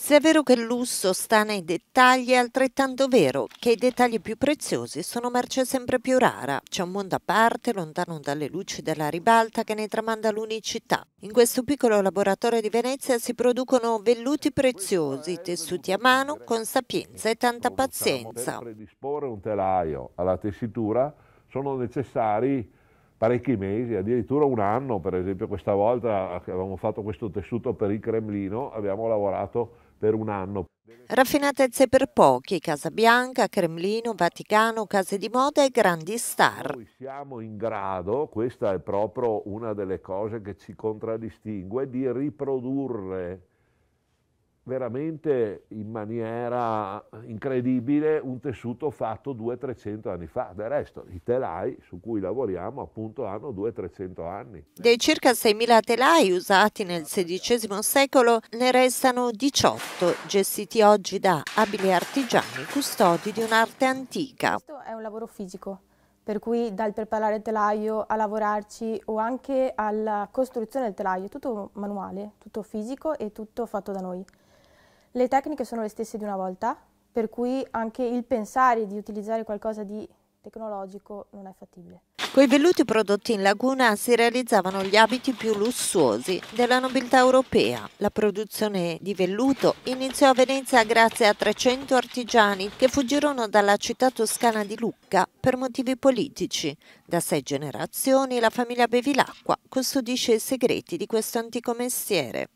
Se è vero che il lusso sta nei dettagli, è altrettanto vero che i dettagli più preziosi sono merce sempre più rara. C'è un mondo a parte, lontano dalle luci della ribalta, che ne tramanda l'unicità. In questo piccolo laboratorio di Venezia si producono velluti preziosi, tessuti a mano, con sapienza e tanta pazienza. Per predisporre un telaio alla tessitura sono necessari parecchi mesi, addirittura un anno, per esempio questa volta che avevamo fatto questo tessuto per il Cremlino, abbiamo lavorato per un anno. Raffinatezze per pochi, Casa Bianca, Cremlino, Vaticano, case di moda e grandi star. Noi siamo in grado, questa è proprio una delle cose che ci contraddistingue, di riprodurre veramente in maniera incredibile un tessuto fatto 200-300 anni fa. Del resto i telai su cui lavoriamo appunto hanno 200-300 anni. Dei circa 6.000 telai usati nel XVI secolo ne restano 18 gestiti oggi da abili artigiani custodi di un'arte antica. Questo è un lavoro fisico per cui dal preparare il telaio a lavorarci o anche alla costruzione del telaio, tutto manuale, tutto fisico e tutto fatto da noi. Le tecniche sono le stesse di una volta, per cui anche il pensare di utilizzare qualcosa di tecnologico non è fattibile. Coi velluti prodotti in laguna si realizzavano gli abiti più lussuosi della nobiltà europea. La produzione di velluto iniziò a Venezia grazie a 300 artigiani che fuggirono dalla città toscana di Lucca per motivi politici. Da sei generazioni la famiglia Bevilacqua custodisce i segreti di questo antico mestiere.